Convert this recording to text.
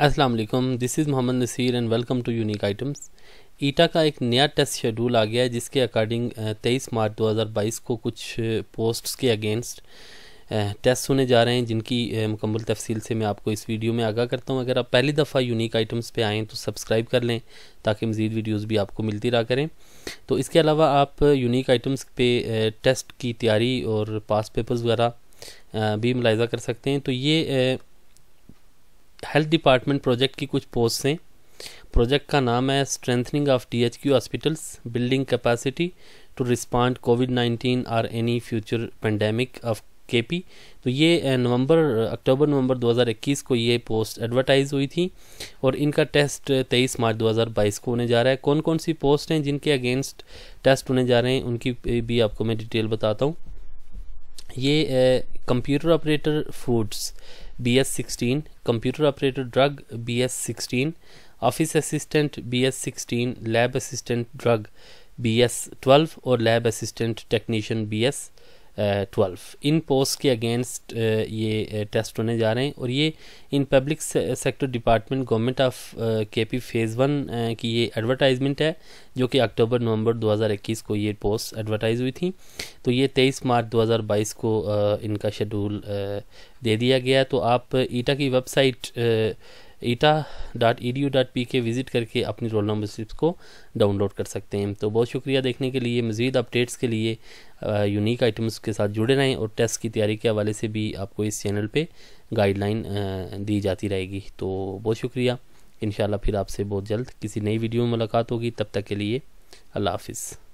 Aslam this is Mohammad Naseer and welcome to unique items ETA का एक नया टेस्ट शेड्यूल आ गया है जिसके अकॉर्डिंग 23 मार्च 2022 को कुछ पोस्ट्स के अगेंस्ट टेस्ट होने जा रहे हैं जिनकी मुकम्मल तफसील से मैं आपको इस वीडियो में आगाह करता हूँ अगर आप पहली दफ़ा यूनिक आइटम्स पे आएँ तो सब्सक्राइब कर लें ताकि मज़ीद वीडियोज़ भी आपको मिलती रहा करें तो इसके अलावा आप यूनिक आइटम्स पे टेस्ट की तैयारी और पास पेपर्स वगैरह भी मुलायजा कर सकते हैं तो ये हेल्थ डिपार्टमेंट प्रोजेक्ट की कुछ पोस्ट हैं प्रोजेक्ट का नाम है strengthening of D H Q hospitals building capacity to respond COVID nineteen or any future pandemic of K P तो ये नवंबर अक्टूबर नवंबर 2021 को ये पोस्ट एडवर्टाइज हुई थी और इनका टेस्ट 23 मार्च 2022 को होने जा रहा है कौन कौन सी पोस्ट हैं जिनके अगेंस्ट टेस्ट होने जा रहे हैं उनकी भी आपको मैं डिटेल बताता हूँ ये computer operator foods BS16, computer operator drug BS16, office assistant BS16, lab assistant drug BS12 or lab assistant technician BS twelve इन पोस्ट के अगेंस्ट ये टेस्ट होने जा रहे हैं और ये इन public sector department government of K P phase one की ये एडवर्टाइजमेंट है जो कि अक्टूबर नवंबर 2021 को ये पोस्ट एडवर्टाइज हुई थी तो ये 23 मार्च 2022 को इनका शेड्यूल दे दिया गया तो आप ईटा की website ETA dot E D U dot P K visit करके अपनी रोल नंबर स्लिप्स को डाउनलोड कर सकते हैं तो बहुत शुक्रिया देखने के लिए मज़ीद अपडेट्स के लिए यूनिक आइटम्स के साथ जुड़े रहें और टेस्ट की तैयारी के हवाले से भी आपको इस चैनल पे गाइडलाइन दी जाती रहेगी तो बहुत शुक्रिया इन फिर आपसे बहुत जल्द किसी नई वीडियो में मुलाकात होगी तब तक के लिए अल्लाह हाफिज़